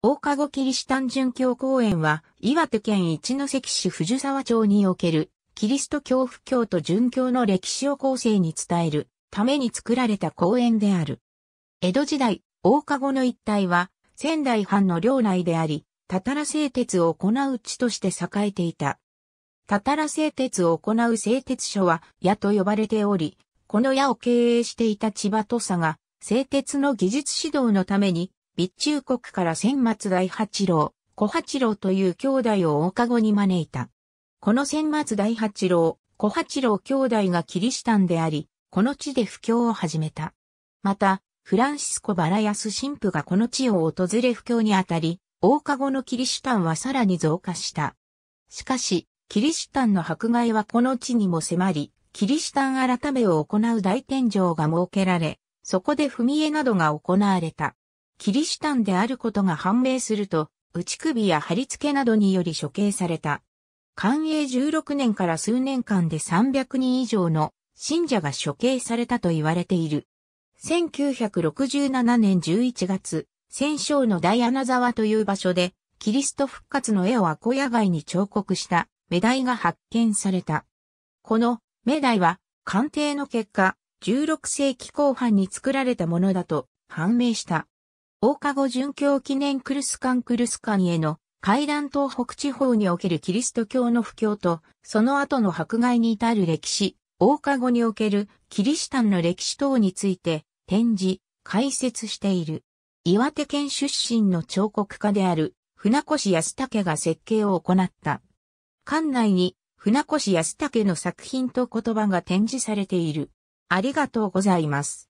大加護キリシタン殉教公園は、岩手県一関市藤沢町における、キリスト教布教と殉教の歴史を後世に伝えるために作られた公園である。江戸時代、大加護の一帯は、仙台藩の領内であり、たたら製鉄を行う地として栄えていた。たたら製鉄を行う製鉄所は、矢と呼ばれており、この矢を経営していた千葉土佐が、製鉄の技術指導のために、備中国から千末大八郎、小八郎という兄弟を大籠に招いた。この千末大八郎、小八郎兄弟がキリシタンであり、この地で布教を始めた。また、フランシスコ・バラヤス神父がこの地を訪れ布教にあたり、大籠のキリシタンはさらに増加した。しかし、キリシタンの迫害はこの地にも迫り、キリシタン改めを行う大天井が設けられ、そこで踏み絵などが行われた。キリシタンであることが判明すると、打ち首や貼り付けなどにより処刑された。寛永16年から数年間で300人以上の信者が処刑されたと言われている。1967年11月、戦勝のダイアナ沢という場所で、キリスト復活の絵をアコヤ街に彫刻したメダイが発見された。このメダイは鑑定の結果、16世紀後半に作られたものだと判明した。大加護殉教記念クルスカンクルスカンへの海南東北地方におけるキリスト教の布教と、その後の迫害に至る歴史、大加護におけるキリシタンの歴史等について展示、解説している。岩手県出身の彫刻家である船越康武が設計を行った。館内に船越康武の作品と言葉が展示されている。ありがとうございます。